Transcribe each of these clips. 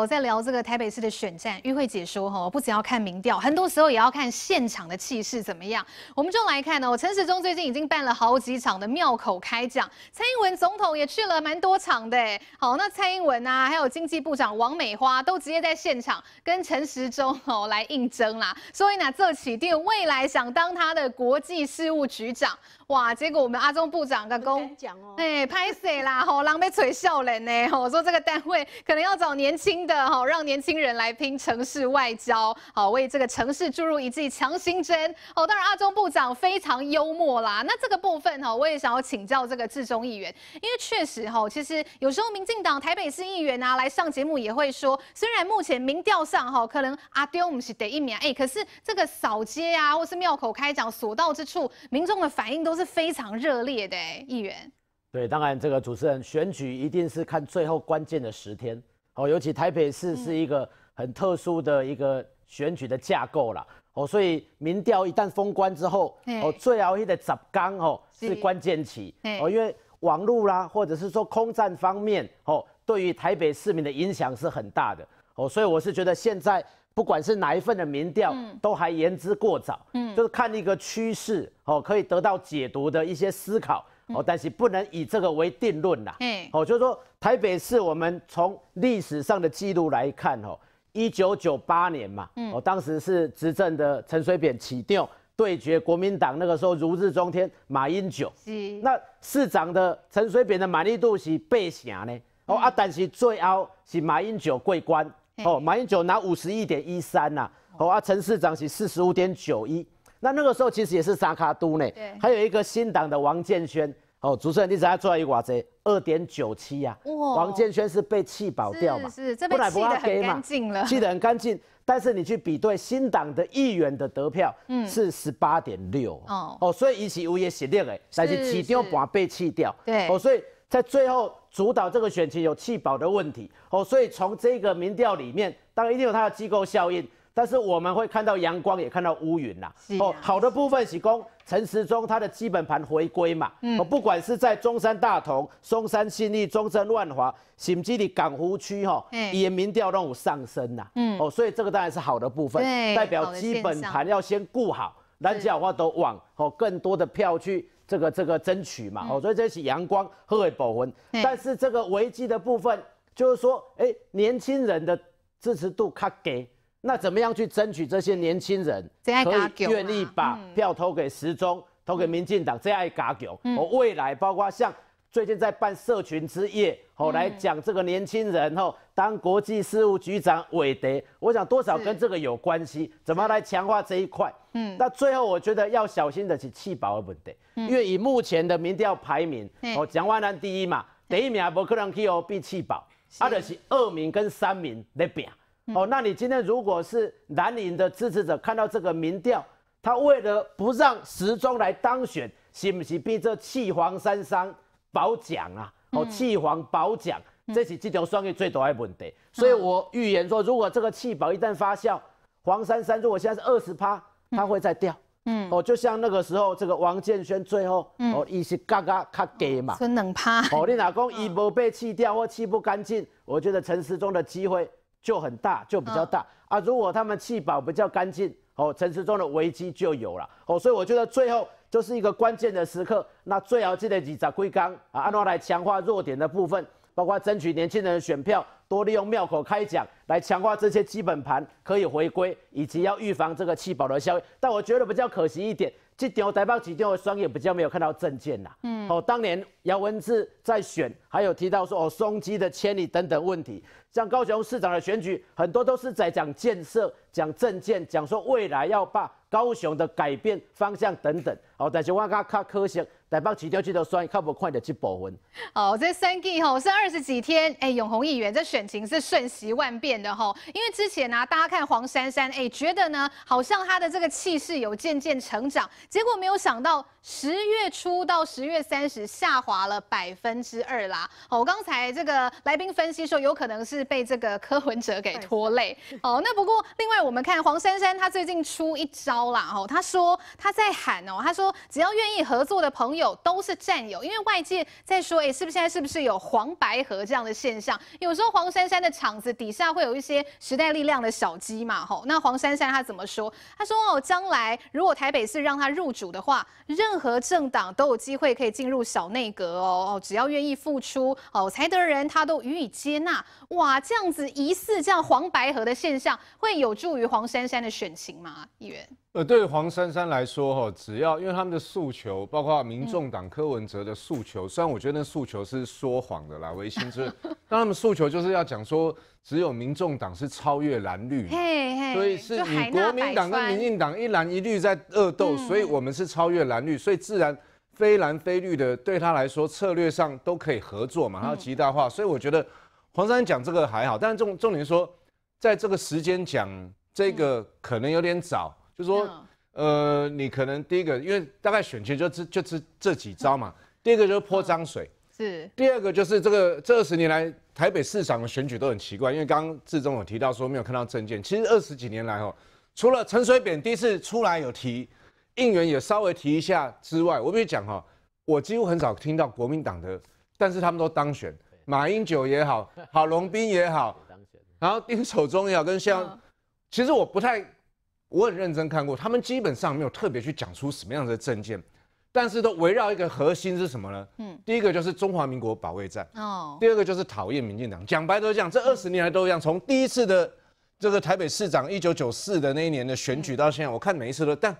我在聊这个台北市的选战，玉慧姐说哈，不只要看民调，很多时候也要看现场的气势怎么样。我们就来看呢，我陈时中最近已经办了好几场的庙口开讲，蔡英文总统也去了蛮多场的。好，那蔡英文啊，还有经济部长王美花都直接在现场跟陈时中哦来应征啦。所以呢，这起定未来想当他的国际事务局长。哇！结果我们阿中部长的公讲哦，哎拍死啦吼，狼狈嘴笑人呢。我说这个单位可能要找年轻的吼，让年轻人来拼城市外交，好为这个城市注入一剂强心针。哦，当然阿中部长非常幽默啦。那这个部分哈，我也想要请教这个志中议员，因为确实哈，其实有时候民进党台北市议员啊来上节目也会说，虽然目前民调上哈可能阿我不是第一名，哎，可是这个扫街啊或是庙口开讲，所到之处民众的反应都是。是非常热烈的议员。对，当然这个主持人选举一定是看最后关键的十天。哦，尤其台北市是一个很特殊的一个选举的架构啦。哦，所以民调一旦封关之后，哦，最后那的十刚哦是关键期。哦，因为网络啦，或者是说空战方面哦，对于台北市民的影响是很大的。哦，所以我是觉得现在。不管是哪一份的民调，都还言之过早。嗯，就是看一个趋势哦，可以得到解读的一些思考哦，但是不能以这个为定论啦。嗯，哦，就是说台北市，我们从历史上的记录来看哦，一九九八年嘛，嗯，我当时是执政的陈水扁起调对决国民党，那个时候如日中天，马英九。是。那市长的陈水扁的满意度是八成呢。哦啊，但是最后是马英九桂冠。哦，马英九拿五十一点一三呐，哦啊陈市长是四十五点九一，那那个时候其实也是沙卡都呢，对，还有一个新党的王建轩，哦主持人你只要注意哇这二点九七呀，王建轩是被气保掉嘛？是，不赖不赖给嘛？干净了，弃得很干净，但是你去比对新党的议员的得票，嗯，是十八点六，哦哦，所以余其武也实力诶，但是其中半被弃掉，对，哦所以在最后。主导这个选情有弃保的问题哦，所以从这个民调里面，当然一定有它的机构效应，但是我们会看到阳光，也看到乌云啦。哦，好的部分是公陈时中他的基本盘回归嘛，嗯，不管是在中山大同、松山信义、中山万华、新基的港湖区哈，也民调都有上升啦。嗯，哦，所以这个当然是好的部分，代表基本盘要先顾好。大家的话都往哦更多的票去这个这个争取嘛哦，所以这是阳光和解保魂。但是这个危机的部分就是说，哎，年轻人的支持度卡给，那怎么样去争取这些年轻人可以愿意把票投给时钟，投给民进党最爱嘎油？我未来包括像。最近在办社群之夜，吼来讲这个年轻人吼当国际事务局长韦德，我想多少跟这个有关系，怎么来强化这一块？嗯，那最后我觉得要小心的是弃保而不得，因为以目前的民调排名，哦蒋万安第一嘛，第一名不可能去哦被弃保，啊就是二名跟三名来拼。哦，那你今天如果是蓝营的支持者看到这个民调，他为了不让时钟来当选，是不是逼这弃黄三商？保奖啊，哦弃黄保奖，这是这条双鱼最大的问题，所以我预言说，如果这个弃保一旦发酵，黄珊珊如果现在是二十趴，它会再掉，嗯，哦就像那个时候这个王建轩最后，哦一是嘎嘎卡给嘛，剩两趴，哦你哪公一波被气掉或气不干净，我觉得陈时中的机会就很大，就比较大啊，如果他们气保比较干净，哦陈时中的危机就有了，哦所以我觉得最后。就是一个关键的时刻，那最好记得几只龟缸啊，用来强化弱点的部分，包括争取年轻人的选票，多利用庙口开讲来强化这些基本盘，可以回归，以及要预防这个弃保的效应。但我觉得比较可惜一点。去调查报期间，我双眼比较没有看到证件啦。嗯，哦，当年姚文智在选，还有提到说哦，松积的千里等等问题，像高雄市长的选举，很多都是在讲建设、讲证件、讲说未来要把高雄的改变方向等等。哦，但是我感觉科学台北市就去到衰，看不看得去补分？好，这三 G 吼是二十几天，哎，永宏议员这选情是瞬息万变的吼。因为之前呢，大家看黄珊珊，哎，觉得呢好像她的这个气势有渐渐成长，结果没有想到十月初到十月三十下滑了百分之二啦。哦，刚才这个来宾分析说，有可能是被这个柯文哲给拖累。哦，那不过另外我们看黄珊珊，她最近出一招啦，哦，她说她在喊哦，她说只要愿意合作的朋友。有都是战友，因为外界在说，哎，是不是现在是不是有黄白河这样的现象？有时候黄珊珊的场子底下会有一些时代力量的小鸡嘛，吼。那黄珊珊她怎么说？她说哦，将来如果台北市让她入主的话，任何政党都有机会可以进入小内阁哦。哦，只要愿意付出，哦才德人，她都予以接纳。哇，这样子疑似这样黄白河的现象，会有助于黄珊珊的选情吗？议员？呃，对黄珊珊来说，哈，只要因为他们的诉求，包括民众党柯文哲的诉求，虽然我觉得那诉求是说谎的啦，维新之，但他们诉求就是要讲说，只有民众党是超越蓝绿，所以是以国民党跟民进党一蓝一绿在恶斗，所以我们是超越蓝绿，所以自然非蓝非绿的对他来说策略上都可以合作嘛，还要极大化，所以我觉得黄珊珊讲这个还好，但是重重点说，在这个时间讲这个可能有点早。就说，呃，你可能第一个，因为大概选举就这就这这几招嘛。第一个就是泼脏水，是。第二个就是这个，这二十年来台北市长的选举都很奇怪，因为刚刚志忠有提到说没有看到证件。其实二十几年来哦，除了陈水扁第一次出来有提，应援也稍微提一下之外，我必须讲哈，我几乎很少听到国民党的，但是他们都当选，马英九也好，郝龙斌也好，然后丁守中也好跟像，其实我不太。我很认真看过，他们基本上没有特别去讲出什么样的政件，但是都围绕一个核心是什么呢？嗯，第一个就是中华民国保卫战，哦，第二个就是讨厌民进党。讲白都是这二十年来都一样，从第一次的这个台北市长一九九四的那一年的选举到现在，我看每一次都但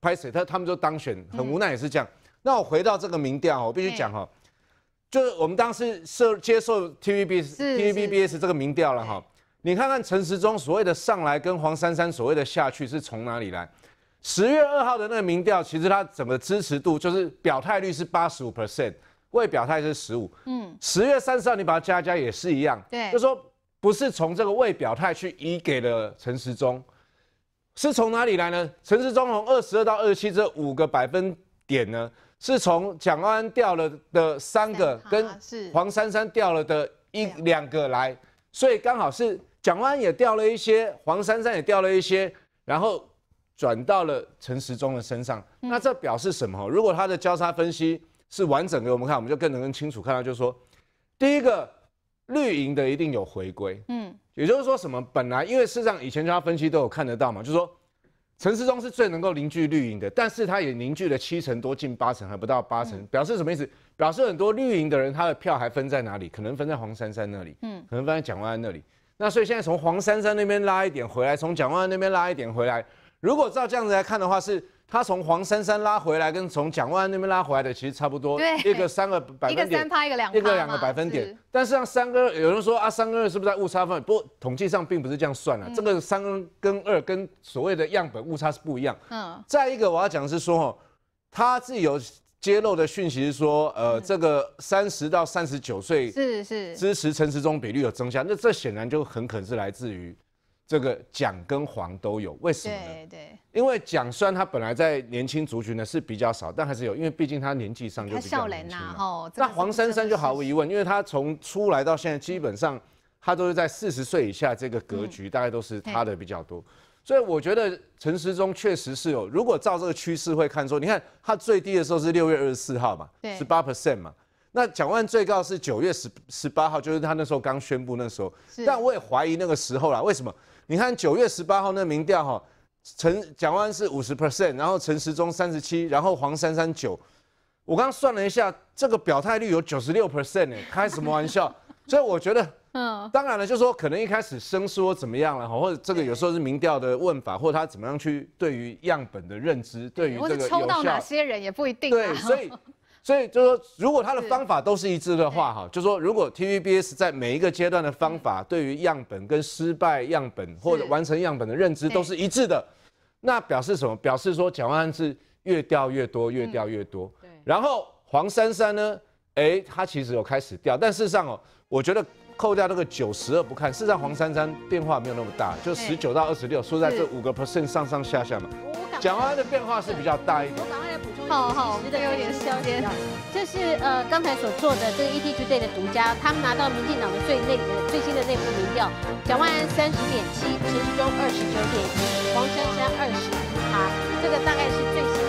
拍谁他他们都当选，很无奈也是这样。那我回到这个民调，我必须讲哈，就是我们当时受接受 t v b TVBS 这个民调了哈。你看看陈时中所谓的上来跟黄珊珊所谓的下去是从哪里来？十月二号的那个民调，其实他整个支持度就是表态率是八十五 percent，未表态是十五。嗯，十月三十号你把它加加也是一样。对，就说不是从这个未表态去移给了陈时中，是从哪里来呢？陈时中从二十二到二十七这五个百分点呢，是从蒋安掉了的三个跟黄珊珊掉了的一两个来，所以刚好是。蒋万也掉了一些，黄珊珊也掉了一些，然后转到了陈时中的身上。那这表示什么？如果他的交叉分析是完整给我们看，我们就更能更清楚看到，就是说，第一个绿营的一定有回归，嗯，也就是说什么？本来因为事实上以前交叉分析都有看得到嘛，就是说陈时中是最能够凝聚绿营的，但是他也凝聚了七成多，近八成还不到八成，表示什么意思？表示很多绿营的人他的票还分在哪里？可能分在黄珊珊那里，嗯，可能分在蒋万那里。那所以现在从黄珊珊那边拉一点回来，从蒋万那边拉一点回来。如果照这样子来看的话，是他从黄珊珊拉回来跟从蒋万那边拉回来的，其实差不多。一个三个百分点，一个三趴，一个两一个两个百分点。但是让三个，有人说啊，三个二是不是在误差范围？不过统计上并不是这样算了。这个三跟二跟所谓的样本误差是不一样。嗯。再一个我要讲的是说哦，他自己有。揭露的讯息是说，呃，这个三十到三十九岁是是支持陈时中比率有增加，那这显然就很可能是来自于这个蒋跟黄都有，为什么？对对。因为蒋虽然他本来在年轻族群呢是比较少，但还是有，因为毕竟他年纪上就比较年轻嘛。哦，那黄珊珊就毫无疑问，因为他从出来到现在，基本上他都是在四十岁以下这个格局，大概都是他的比较多。所以我觉得陈时中确实是有，如果照这个趋势会看出，你看他最低的时候是六月二十四号嘛，十八 percent 嘛。那蒋万最高是九月十十八号，就是他那时候刚宣布那时候。但我也怀疑那个时候啦，为什么？你看九月十八号那民调哈，陈蒋万是五十 percent，然后陈时中三十七，然后黄三三九。我刚算了一下，这个表态率有九十六 percent 呢，开什么玩笑？所以我觉得。嗯，当然了，就是说可能一开始生说怎么样了哈，或者这个有时候是民调的问法，或者他怎么样去对于样本的认知，对于这个抽到哪些人也不一定。对，所以所以就是说，如果他的 方法都是一致的话哈，就说如果 TVBS 在每一个阶段的方法对于样本跟失败样本或者完成样本的认知都是一致的，那表示什么？表示说蒋万安是越掉越多，越掉越多。对。然后黄珊珊呢？哎，他其实有开始掉，但事实上哦，我觉得。扣掉那个九十二不看，事实上黄珊珊变化没有那么大，就十九到二十六，说在这五个 percent 上上下下嘛。蒋完安的变化是比较大我赶快来补充一下，好好，真的有点消点。这是呃刚才所做的这个 ETtoday 的独家，他们拿到民进党的最内最新的内部民调，蒋万安三十点七，陈时中二十九点一，黄珊珊二十一趴，这个大概是最新。